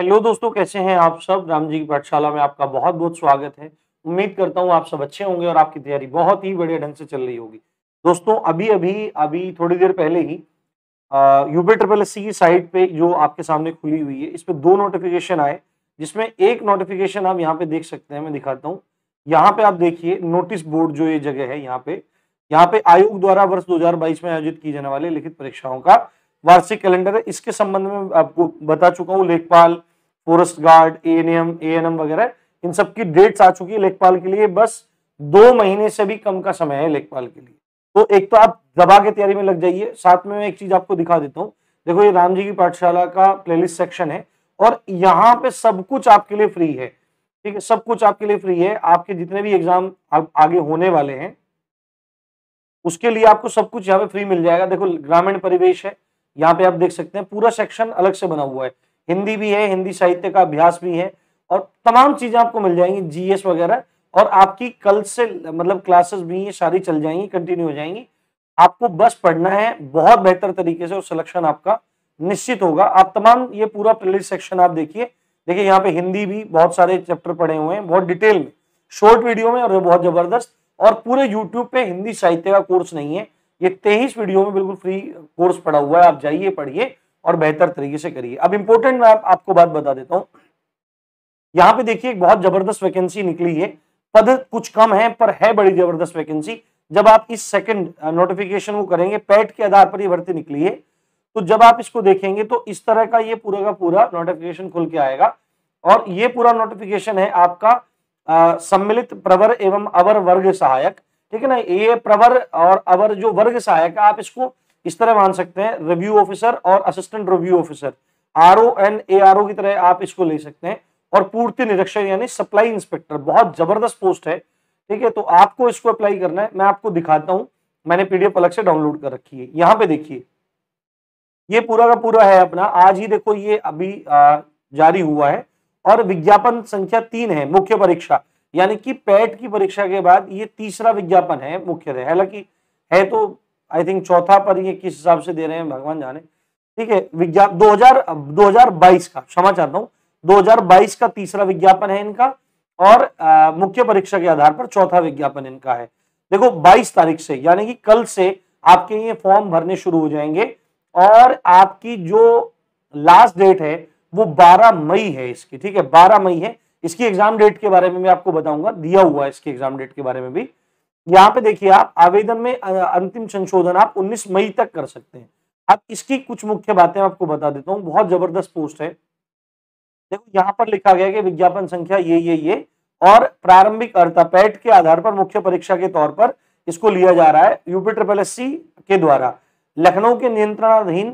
hello दोस्तों कैसे हैं आप सब राम जी की पाठशाला में आपका बहुत बहुत स्वागत है उम्मीद करता हूँ आप सब अच्छे होंगे और आपकी तैयारी बहुत ही बढ़िया ढंग से चल रही होगी दोस्तों अभी अभी अभी थोड़ी देर पहले ही यूपी ट्रिपल एस की साइट पे जो आपके सामने खुली हुई है इस पर दो नोटिफिकेशन आए जिसमें एक नोटिफिकेशन आप यहाँ पे देख सकते हैं मैं दिखाता हूँ यहाँ पे आप देखिए नोटिस बोर्ड जो ये जगह है यहाँ पे यहाँ पे आयोग द्वारा वर्ष दो में आयोजित किए जाने वाले लिखित परीक्षाओं का वार्षिक कैलेंडर है इसके संबंध में आपको बता चुका हूँ लेखपाल forest guard A N ANM वगैरह इन सब की डेट्स आ चुकी है लेखपाल के लिए बस दो महीने से भी कम का समय है लेखपाल के लिए तो एक तो आप दबा के तैयारी में लग जाइए साथ में मैं एक चीज आपको दिखा देता हूँ देखो ये राम जी की पाठशाला का प्लेलिस्ट सेक्शन है और यहाँ पे सब कुछ आपके लिए फ्री है ठीक है सब कुछ आपके लिए फ्री है आपके जितने भी एग्जाम आगे होने वाले हैं उसके लिए आपको सब कुछ यहाँ पे फ्री मिल जाएगा देखो ग्रामीण परिवेश है यहाँ पे आप देख सकते हैं पूरा सेक्शन अलग से बना हुआ है हिंदी भी है हिंदी साहित्य का अभ्यास भी है और तमाम चीज़ें आपको मिल जाएंगी जीएस वगैरह और आपकी कल से मतलब क्लासेस भी ये सारी चल जाएंगी कंटिन्यू हो जाएंगी आपको बस पढ़ना है बहुत बेहतर तरीके से और सिलेक्शन आपका निश्चित होगा आप तमाम ये पूरा प्लेलिस्ट सेक्शन आप देखिए देखिए यहाँ पे हिंदी भी बहुत सारे चैप्टर पढ़े हुए हैं बहुत डिटेल में शॉर्ट वीडियो में और बहुत जबरदस्त और पूरे यूट्यूब पे हिंदी साहित्य का कोर्स नहीं है ये तेईस वीडियो में बिल्कुल फ्री कोर्स पड़ा हुआ है आप जाइए पढ़िए और बेहतर तरीके से करिए अब इंपोर्टेंट मैं आप, आपको बात बता देता हूं यहाँ पे देखिए एक बहुत जबरदस्त वैकेंसी निकली है पद कुछ कम है पर है बड़ी जबरदस्त वैकेंसी जब आप इस सेकंड नोटिफिकेशन को करेंगे पैट के आधार पर ये भर्ती निकली है तो जब आप इसको देखेंगे तो इस तरह का ये पूरा का पूरा नोटिफिकेशन खुल के आएगा और ये पूरा नोटिफिकेशन है आपका आ, सम्मिलित प्रवर एवं अवर वर्ग सहायक ठीक है ना ये प्रवर और अवर जो वर्ग सहायक आप इसको इस तरह मान सकते हैं रिव्यू ऑफिसर और assistant review officer R O and A R O की तरह आप इसको ले सकते हैं और पूर्ति निरीक्षक यानी सप्लाई इंस्पेक्टर बहुत जबरदस्त पोस्ट है ठीक है तो आपको इसको अप्लाई करना है मैं आपको दिखाता हूं मैंने पीडीएफ अलग से डाउनलोड कर रखी है यहाँ पे देखिए ये पूरा का पूरा है अपना आज ही देखो ये अभी आ, जारी हुआ है और विज्ञापन संख्या तीन है मुख्य परीक्षा यानी कि पैट की परीक्षा के बाद ये तीसरा विज्ञापन है मुख्य हालांकि है तो आई थिंक चौथा पर ये किस हिसाब से दे रहे हैं भगवान जाने ठीक है विज्ञापन हजार 2022 का क्षमा चाहता हूँ 2022 का तीसरा विज्ञापन है इनका और मुख्य परीक्षा के आधार पर चौथा विज्ञापन इनका है देखो 22 तारीख से यानी कि कल से आपके ये फॉर्म भरने शुरू हो जाएंगे और आपकी जो लास्ट डेट है वो 12 मई है इसकी ठीक है 12 मई है इसकी एग्जाम डेट के बारे में मैं आपको बताऊंगा दिया हुआ है इसकी एग्जाम डेट के बारे में भी यहाँ पे देखिए आप आवेदन में अंतिम संशोधन आप 19 मई तक कर सकते हैं अब इसकी कुछ मुख्य बातें आपको बता देता हूँ बहुत जबरदस्त पोस्ट है देखो यहाँ पर लिखा गया कि विज्ञापन संख्या ये ये ये और प्रारंभिक अर्था पैट के आधार पर मुख्य परीक्षा के तौर पर इसको लिया जा रहा है यूपी ट्रिपल एस के द्वारा लखनऊ के नियंत्रणाधीन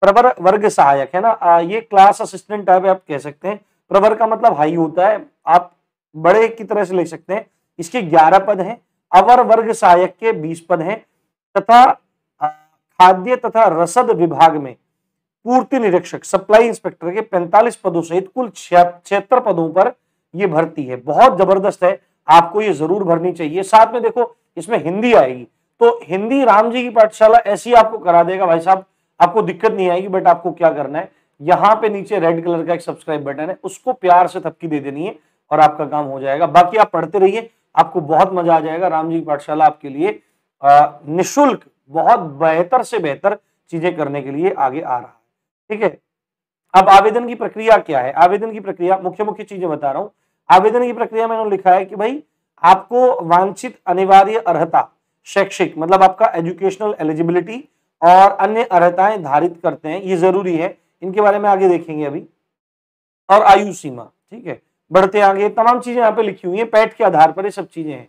प्रवर वर्ग सहायक है ना ये क्लास असिस्टेंट टाइप आप कह सकते हैं प्रवर का मतलब हाई होता है आप बड़े की तरह से ले सकते हैं इसके ग्यारह पद हैं अवर वर्ग सहायक के बीस पद हैं तथा खाद्य तथा रसद विभाग में पूर्ति निरीक्षक सप्लाई इंस्पेक्टर के 45 पदों सहित कुल छिहत्तर पदों पर यह भर्ती है बहुत जबरदस्त है आपको ये जरूर भरनी चाहिए साथ में देखो इसमें हिंदी आएगी तो हिंदी राम जी की पाठशाला ऐसी आपको करा देगा भाई साहब आपको दिक्कत नहीं आएगी बट आपको क्या करना है यहाँ पे नीचे रेड कलर का एक सब्सक्राइब बटन है उसको प्यार से थपकी दे देनी है और आपका काम हो जाएगा बाकी आप पढ़ते रहिए आपको बहुत मजा आ जाएगा राम जी पाठशाला आपके लिए निशुल्क बहुत बेहतर से बेहतर चीजें करने के लिए आगे आ रहा है ठीक है अब आवेदन की प्रक्रिया क्या है आवेदन की प्रक्रिया मुख्य मुख्य चीजें बता रहा हूं आवेदन की प्रक्रिया में उन्होंने लिखा है कि भाई आपको वांछित अनिवार्य अर्हता शैक्षिक मतलब आपका एजुकेशनल एलिजिबिलिटी और अन्य अर्हताएं धारित करते हैं ये जरूरी है इनके बारे में आगे देखेंगे अभी और आयु सीमा ठीक है बढ़ते आगे तमाम चीजें यहाँ पे लिखी हुई है पैट के आधार पर ये सब चीजें हैं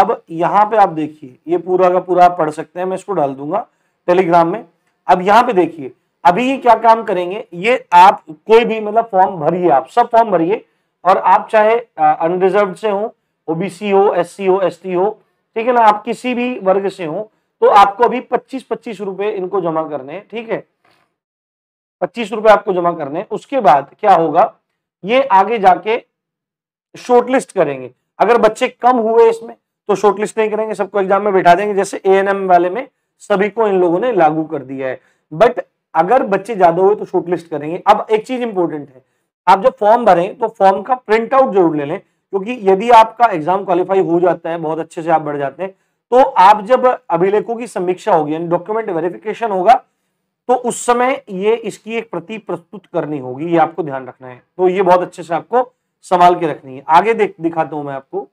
अब यहाँ पे आप देखिए ये पूरा का पूरा आप पढ़ सकते हैं मैं इसको डाल दूंगा टेलीग्राम में अब यहाँ पे देखिए अभी ये क्या काम करेंगे ये आप कोई भी मतलब फॉर्म भरिए आप सब फॉर्म भरिए और आप चाहे अनरिजर्व से हो ओबीसी हो एस हो एस हो ठीक है ना आप किसी भी वर्ग से हो तो आपको अभी पच्चीस पच्चीस रुपए इनको जमा करने हैं ठीक है पच्चीस रुपए आपको जमा करने हैं उसके बाद क्या होगा ये आगे जाके शॉर्टलिस्ट करेंगे अगर बच्चे कम हुए इसमें तो शॉर्टलिस्ट नहीं करेंगे सबको एग्जाम में बैठा देंगे जैसे ए वाले में सभी को इन लोगों ने लागू कर दिया है बट अगर बच्चे ज्यादा हुए तो शॉर्टलिस्ट करेंगे अब एक चीज इंपॉर्टेंट है आप जब फॉर्म भरें तो फॉर्म का प्रिंट आउट जरूर ले लें क्योंकि यदि आपका एग्जाम क्वालिफाई हो जाता है बहुत अच्छे से आप बढ़ जाते हैं तो आप जब अभिलेखों की समीक्षा होगी यानी डॉक्यूमेंट वेरिफिकेशन होगा तो उस समय ये इसकी एक प्रति प्रस्तुत करनी होगी ये आपको ध्यान रखना है तो ये बहुत अच्छे से आपको संभाल के रखनी है आगे देख दिखाता हूं मैं आपको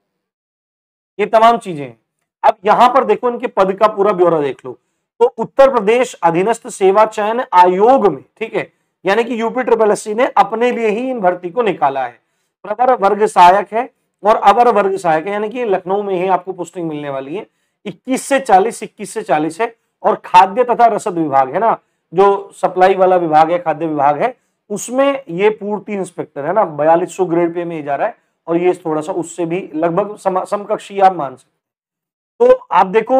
ये तमाम चीजें हैं अब यहां पर देखो इनके पद का पूरा ब्यौरा देख लो तो उत्तर प्रदेश अधीनस्थ सेवा चयन आयोग में ठीक है यानी कि यूपी ट्रिपल एस ने अपने लिए ही इन भर्ती को निकाला है प्रवर वर्ग सहायक है और अवर वर्ग सहायक है यानी कि लखनऊ में ही आपको पोस्टिंग मिलने वाली है इक्कीस से चालीस इक्कीस से चालीस है और खाद्य तथा रसद विभाग है ना जो सप्लाई वाला विभाग है खाद्य विभाग है उसमें ये पूर्ति इंस्पेक्टर है ना बयालीस सौ ग्रेड पे में जा रहा है और ये थोड़ा सा उससे भी लगभग समकक्षी आप मान सकते तो आप देखो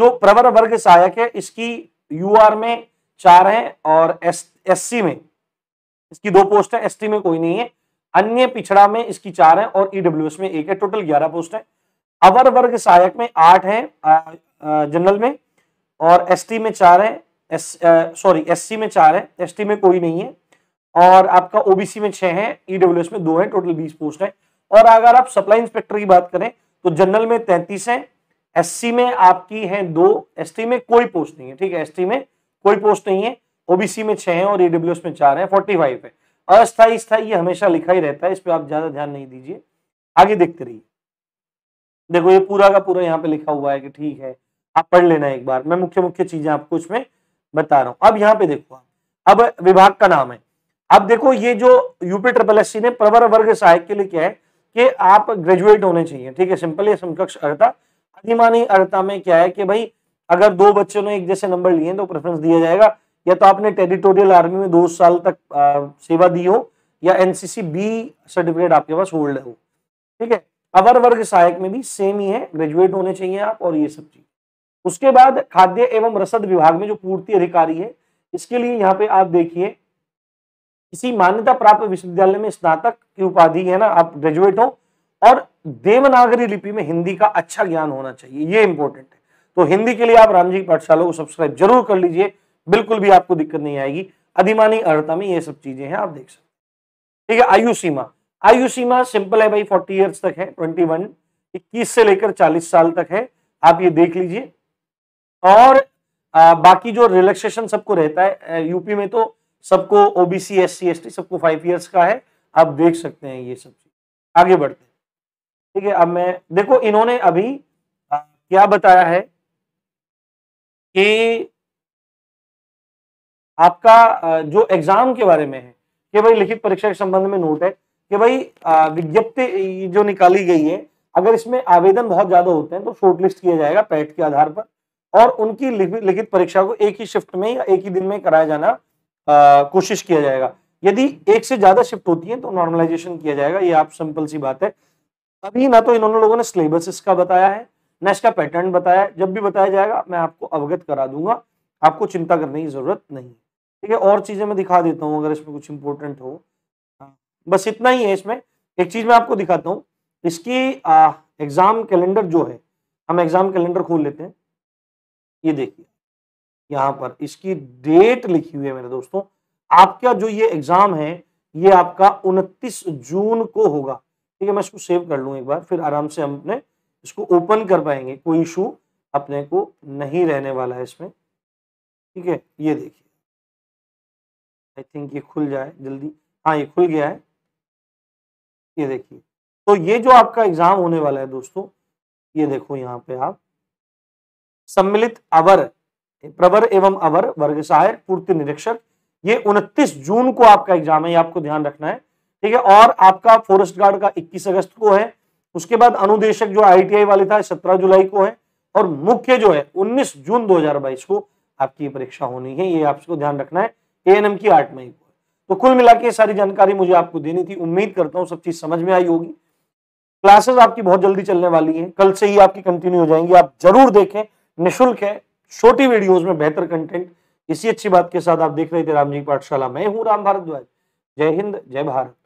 जो प्रवर वर्ग सहायक है इसकी यू में चार है और एस में इसकी दो पोस्ट है एसटी में कोई नहीं है अन्य पिछड़ा में इसकी चार है और ईडब्ल्यूएस e में एक है टोटल ग्यारह पोस्ट है अवर वर्ग सहायक में आठ है जनरल में और एसटी में चार है सॉरी एससी में चार है एसटी में कोई नहीं है और आपका ओबीसी में छह है ईडब्ल्यू e में दो है टोटल बीस पोस्ट है और अगर आप सप्लाई इंस्पेक्टर की बात करें तो जनरल में तैतीस है एससी में आपकी है दो एसटी में कोई पोस्ट नहीं है ठीक है एसटी में कोई पोस्ट नहीं है ओबीसी में छह है और ईडब्ल्यू e में चार है फोर्टी फाइव है अस्थाई स्थाई ये हमेशा लिखा ही रहता है इस पर आप ज्यादा ध्यान नहीं दीजिए आगे देखते रहिए देखो ये पूरा का पूरा यहाँ पे लिखा हुआ है कि ठीक है आप पढ़ लेना एक बार मैं मुख्य मुख्य चीजें आपको इसमें बता रहा हूँ अब यहाँ पे देखो अब विभाग का नाम है अब देखो ये जो यूपी ट्रिपल एस ने प्रवर वर्ग सहायक के लिए क्या है कि आप ग्रेजुएट होने चाहिए ठीक है सिंपल ये समकक्ष अर्ता अधिमानी अर्ता में क्या है कि भाई अगर दो बच्चों ने एक जैसे नंबर लिए तो प्रेफरेंस दिया जाएगा या तो आपने टेरिटोरियल आर्मी में दो साल तक आ, सेवा दी हो या एनसीसी बी सर्टिफिकेट आपके पास होल्ड हो ठीक है अवर वर्ग सहायक में भी सेम ही है ग्रेजुएट होने चाहिए आप और ये सब चीज उसके बाद खाद्य एवं रसद विभाग में जो पूर्ति अधिकारी है इसके लिए यहाँ पे आप देखिए किसी मान्यता प्राप्त विश्वविद्यालय में स्नातक की उपाधि है ना आप ग्रेजुएट हो और देवनागरी लिपि में हिंदी का अच्छा ज्ञान होना चाहिए ये इंपॉर्टेंट है तो हिंदी के लिए आप रामजी पाठशाला को सब्सक्राइब जरूर कर लीजिए बिल्कुल भी आपको दिक्कत नहीं आएगी अधिमानी अर्ता में ये सब चीजें हैं आप देख सकते ठीक है आयु सीमा आयु सीमा सिंपल है भाई फोर्टी ईयर्स तक है ट्वेंटी वन इक्कीस से लेकर चालीस साल तक है आप ये देख लीजिए और आ, बाकी जो रिलैक्सेशन सबको रहता है यूपी में तो सबको OBC S C S T सबको फाइव ईयर्स का है आप देख सकते हैं ये सब चीज आगे बढ़ते हैं ठीक है अब मैं देखो इन्होंने अभी आ, क्या बताया है कि आपका जो एग्जाम के बारे में है कि भाई लिखित परीक्षा के संबंध में नोट है कि भाई विज्ञप्ति जो निकाली गई है अगर इसमें आवेदन बहुत ज्यादा होते हैं तो शॉर्टलिस्ट किया जाएगा पैट के आधार पर और उनकी लिखित परीक्षा को एक ही शिफ्ट में या एक ही दिन में कराया जाना कोशिश किया जाएगा यदि एक से ज्यादा शिफ्ट होती है तो नॉर्मलाइजेशन किया जाएगा ये आप सिंपल सी बात है अभी ना तो इन्होंने लोगों ने सिलेबस इसका बताया है ना इसका पैटर्न बताया जब भी बताया जाएगा मैं आपको अवगत करा दूंगा आपको चिंता करने की जरूरत नहीं है ठीक है और चीजें मैं दिखा देता हूँ अगर इसमें कुछ इंपॉर्टेंट हो बस इतना ही है इसमें एक चीज मैं आपको दिखाता हूँ इसकी एग्जाम कैलेंडर जो है हम एग्जाम कैलेंडर खोल लेते हैं ये देखिए यहाँ पर इसकी डेट लिखी हुई है मेरे दोस्तों आपका जो ये एग्जाम है ये आपका 29 जून को होगा ठीक है मैं इसको सेव कर लूँ एक बार फिर आराम से हम अपने इसको ओपन कर पाएंगे कोई इशू अपने को नहीं रहने वाला है इसमें ठीक है ये देखिए आई थिंक ये खुल जाए जल्दी हाँ ये खुल गया है ये देखिए तो ये जो आपका एग्जाम होने वाला है दोस्तों ये देखो यहाँ पे आप सम्मिलित अवर प्रवर एवं अवर वर्ग सहायक पूर्ति निरीक्षक ये 29 जून को आपका एग्जाम है ये आपको ध्यान रखना है ठीक है और आपका फॉरेस्ट गार्ड का 21 अगस्त को है उसके बाद अनुदेशक जो आईटीआई वाले था 17 जुलाई को है और मुख्य जो है 19 जून 2022 को आपकी परीक्षा होनी है ये आपको ध्यान रखना है एम की आठ मई को तो कुल मिला के सारी जानकारी मुझे आपको देनी थी उम्मीद करता हूँ सब चीज समझ में आई होगी क्लासेस आपकी बहुत जल्दी चलने वाली है कल से ही आपकी कंटिन्यू हो जाएंगी आप जरूर देखें निःशुल्क है छोटी वीडियोस में बेहतर कंटेंट इसी अच्छी बात के साथ आप देख रहे थे राम जी पाठशाला मैं हूँ राम भारद्वाज जय हिंद जय भारत